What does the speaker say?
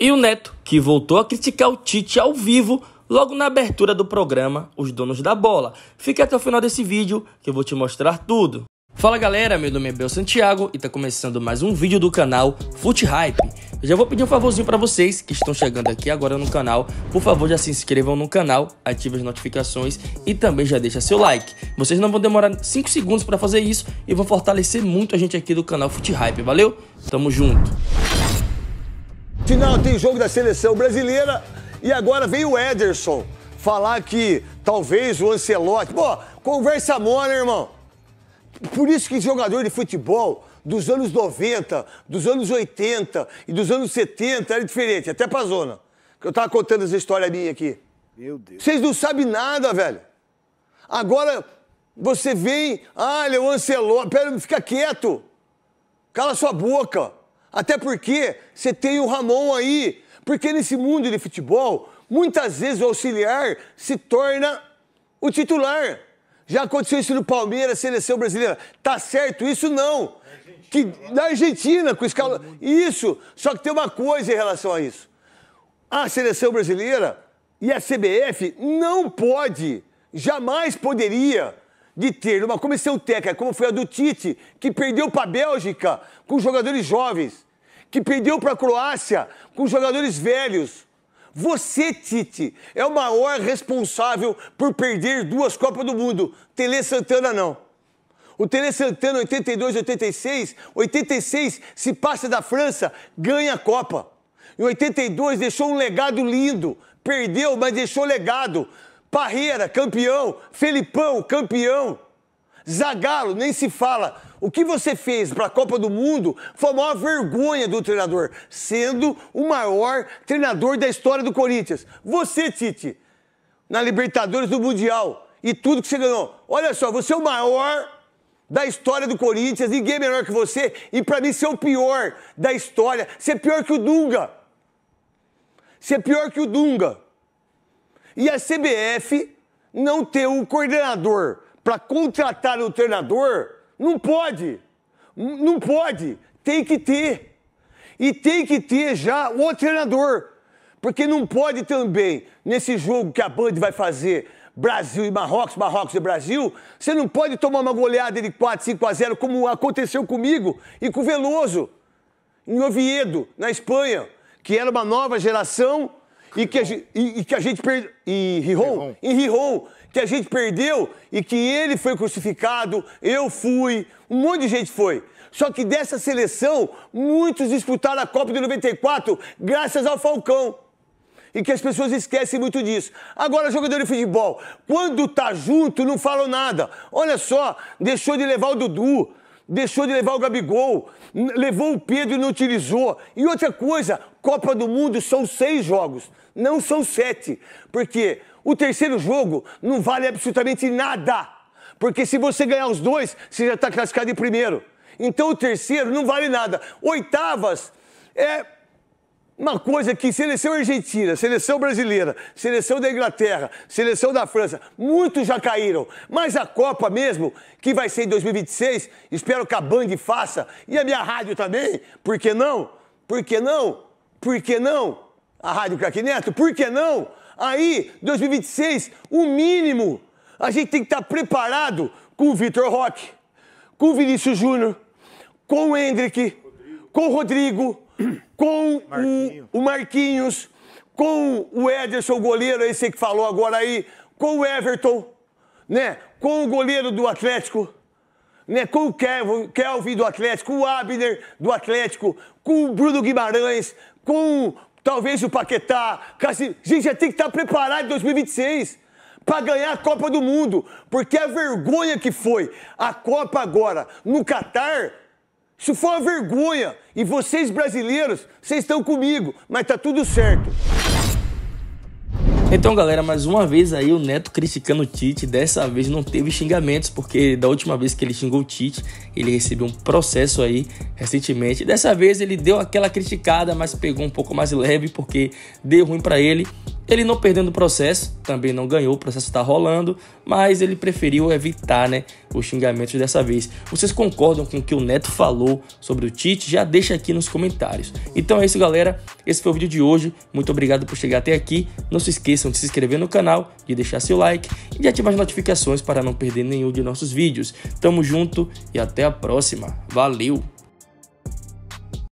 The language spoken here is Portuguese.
E o Neto, que voltou a criticar o Tite ao vivo logo na abertura do programa Os Donos da Bola. Fique até o final desse vídeo que eu vou te mostrar tudo. Fala galera, meu nome é Bel Santiago e tá começando mais um vídeo do canal Foot Hype. Eu já vou pedir um favorzinho para vocês que estão chegando aqui agora no canal, por favor já se inscrevam no canal, ativem as notificações e também já deixa seu like. Vocês não vão demorar 5 segundos para fazer isso e vão fortalecer muito a gente aqui do canal Foot Hype, valeu? Tamo junto! Final tem jogo da seleção brasileira e agora vem o Ederson falar que talvez o Ancelotti. Pô, conversa mole, irmão. Por isso que jogador de futebol dos anos 90, dos anos 80 e dos anos 70 era diferente, até pra zona. Eu tava contando essa história minha aqui. Meu Deus. Vocês não sabem nada, velho. Agora você vem, olha, ah, é o Ancelotti, pera, fica quieto. Cala sua boca. Até porque você tem o Ramon aí. Porque nesse mundo de futebol, muitas vezes o auxiliar se torna o titular. Já aconteceu isso no Palmeiras, seleção brasileira. Tá certo isso? Não. Argentina, que, na Argentina, com escala. Isso. Só que tem uma coisa em relação a isso. A seleção brasileira e a CBF não pode, jamais poderia de ter uma comissão técnica como foi a do Tite, que perdeu para a Bélgica com jogadores jovens, que perdeu para a Croácia com jogadores velhos. Você, Tite, é o maior responsável por perder duas Copas do Mundo. Tele Santana não. O Tele Santana, 82, 86, 86 se passa da França, ganha a Copa. Em 82 deixou um legado lindo. Perdeu, mas deixou legado. Parreira, campeão. Felipão, campeão. Zagalo, nem se fala. O que você fez para a Copa do Mundo foi a maior vergonha do treinador, sendo o maior treinador da história do Corinthians. Você, Tite, na Libertadores do Mundial e tudo que você ganhou. Olha só, você é o maior da história do Corinthians, ninguém é melhor que você, e para mim você é o pior da história. Você é pior que o Dunga. Você é pior que o Dunga. E a CBF não ter um coordenador para contratar o treinador, não pode. Não pode. Tem que ter. E tem que ter já o treinador. Porque não pode também, nesse jogo que a Band vai fazer Brasil e Marrocos, Marrocos e Brasil, você não pode tomar uma goleada de 4, 5 a 0, como aconteceu comigo e com o Veloso, em Oviedo, na Espanha, que era uma nova geração e que, a, e, e que a gente perdeu. E Rihon? E Rihon, que a gente perdeu e que ele foi crucificado, eu fui, um monte de gente foi. Só que dessa seleção, muitos disputaram a Copa de 94 graças ao Falcão. E que as pessoas esquecem muito disso. Agora, jogador de futebol, quando tá junto, não falam nada. Olha só, deixou de levar o Dudu, deixou de levar o Gabigol, levou o Pedro e não utilizou. E outra coisa, Copa do Mundo são seis jogos, não são sete, porque o terceiro jogo não vale absolutamente nada. Porque se você ganhar os dois, você já está classificado em primeiro. Então o terceiro não vale nada. Oitavas é uma coisa que seleção argentina, seleção brasileira, seleção da Inglaterra, seleção da França, muitos já caíram. Mas a Copa mesmo, que vai ser em 2026, espero que a Band faça, e a minha rádio também, por que não? Por que não? Por que não? A Rádio Craque Neto, por que não? Aí, 2026, o mínimo, a gente tem que estar preparado com o Vitor Roque, com o Vinícius Júnior, com o Hendrick, com o Rodrigo com Marquinho. o, Marquinhos, com o Ederson, goleiro, esse que falou agora aí, com o Everton, né? Com o goleiro do Atlético, né? Com o Kelvin, Kelvin do Atlético, o Abner do Atlético, com o Bruno Guimarães, com talvez o Paquetá. Gente, já tem que estar preparado em 2026 para ganhar a Copa do Mundo, porque a é vergonha que foi a Copa agora no Catar isso foi uma vergonha. E vocês brasileiros, vocês estão comigo, mas tá tudo certo. Então, galera, mais uma vez aí o Neto criticando o Tite. Dessa vez não teve xingamentos, porque da última vez que ele xingou o Tite, ele recebeu um processo aí recentemente. Dessa vez ele deu aquela criticada, mas pegou um pouco mais leve, porque deu ruim para ele. Ele não perdendo o processo, também não ganhou, o processo está rolando, mas ele preferiu evitar né, os xingamentos dessa vez. Vocês concordam com o que o Neto falou sobre o Tite? Já deixa aqui nos comentários. Então é isso, galera. Esse foi o vídeo de hoje. Muito obrigado por chegar até aqui. Não se esqueçam de se inscrever no canal, de deixar seu like e de ativar as notificações para não perder nenhum de nossos vídeos. Tamo junto e até a próxima. Valeu!